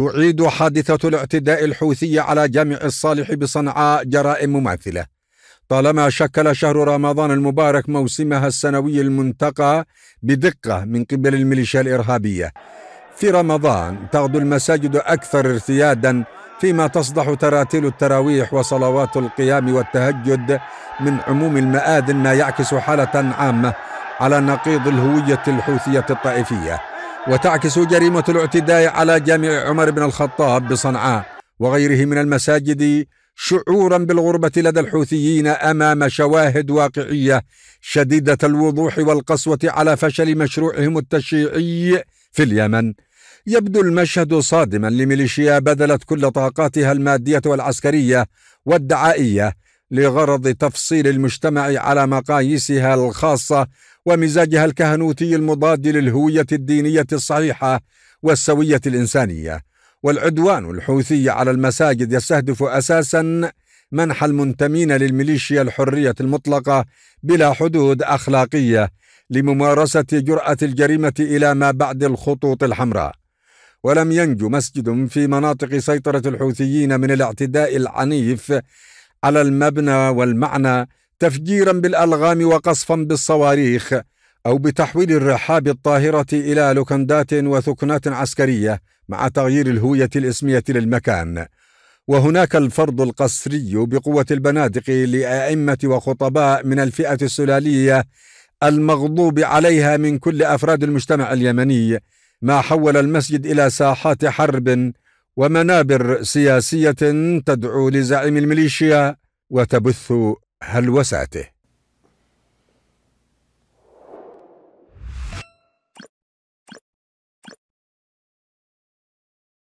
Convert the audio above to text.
تعيد حادثة الاعتداء الحوثي على جامع الصالح بصنعاء جرائم مماثلة طالما شكل شهر رمضان المبارك موسمها السنوي المنتقى بدقة من قبل الميليشيا الإرهابية في رمضان تغدو المساجد أكثر ارتيادا فيما تصدح تراتيل التراويح وصلوات القيام والتهجد من عموم المآذن ما يعكس حالة عامة على نقيض الهوية الحوثية الطائفية وتعكس جريمة الاعتداء على جامع عمر بن الخطاب بصنعاء وغيره من المساجد شعورا بالغربة لدى الحوثيين أمام شواهد واقعية شديدة الوضوح والقسوة على فشل مشروعهم التشييعي في اليمن يبدو المشهد صادما لميليشيا بذلت كل طاقاتها المادية والعسكرية والدعائية لغرض تفصيل المجتمع على مقاييسها الخاصه ومزاجها الكهنوتي المضاد للهويه الدينيه الصحيحه والسويه الانسانيه والعدوان الحوثي على المساجد يستهدف اساسا منح المنتمين للميليشيا الحريه المطلقه بلا حدود اخلاقيه لممارسه جراه الجريمه الى ما بعد الخطوط الحمراء ولم ينجو مسجد في مناطق سيطره الحوثيين من الاعتداء العنيف على المبنى والمعنى تفجيرا بالالغام وقصفا بالصواريخ او بتحويل الرحاب الطاهره الى لوكندات وثكنات عسكريه مع تغيير الهويه الاسميه للمكان وهناك الفرض القسري بقوه البنادق لائمه وخطباء من الفئه السلاليه المغضوب عليها من كل افراد المجتمع اليمني ما حول المسجد الى ساحات حرب ومنابر سياسيه تدعو لزعيم الميليشيا وتبث هلوساته